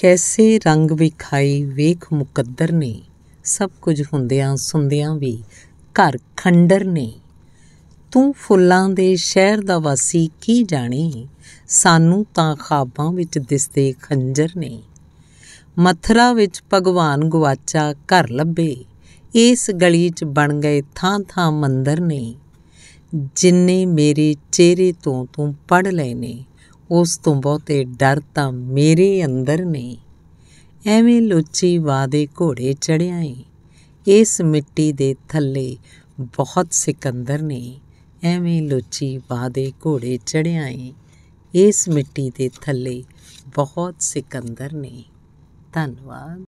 ਕੈਸੇ ਰੰਗ ਵਿਖਾਈ ਵੇਖ ਮੁਕੱਦਰ ਨੇ ਸਭ ਕੁਝ ਹੁੰਦਿਆਂ ਸੁੰਦਿਆਂ ਵੀ ਘਰ ਖੰਡਰ ਨੇ ਤੂੰ ਫੁੱਲਾਂ ਦੇ ਸ਼ਹਿਰ ਦਾ ਵਾਸੀ ਕੀ ਜਾਣੇ ਸਾਨੂੰ ਤਾਂ ਖਾਬਾਂ ਵਿੱਚ ਦਿਸਦੇ ਖੰਜਰ ਨੇ ਮਥਰਾ ਵਿੱਚ ਭਗਵਾਨ ਗਵਾਚਾ ਘਰ ਲੱਭੇ ਇਸ ਗਲੀ 'ਚ ਬਣ ਗਏ ਥਾਂ-ਥਾਂ ਮੰਦਰ ਨੇ ਜਿੰਨੇ ਮੇਰੇ ਚਿਹਰੇ ਤੋਂ ਤੂੰ ਪੜ ਲੈਨੇ ਉਸ ਤੋਂ ਬਹੁਤੇ ਡਰ ਤਾਂ ਮੇਰੇ ਅੰਦਰ ਨਹੀਂ ਐਵੇਂ ਲੋਚੀ ਵਾਦੇ ਘੋੜੇ ਚੜਿਆ ਏ ਇਸ ਮਿੱਟੀ ਦੇ ਥੱਲੇ ਬਹੁਤ ਸਿਕੰਦਰ ਨੇ ਐਵੇਂ ਲੋਚੀ ਵਾਦੇ ਘੋੜੇ ਚੜਿਆ ਏ ਇਸ ਮਿੱਟੀ ਦੇ ਥੱਲੇ ਬਹੁਤ ਸਿਕੰਦਰ ਨੇ ਧੰਨਵਾਦ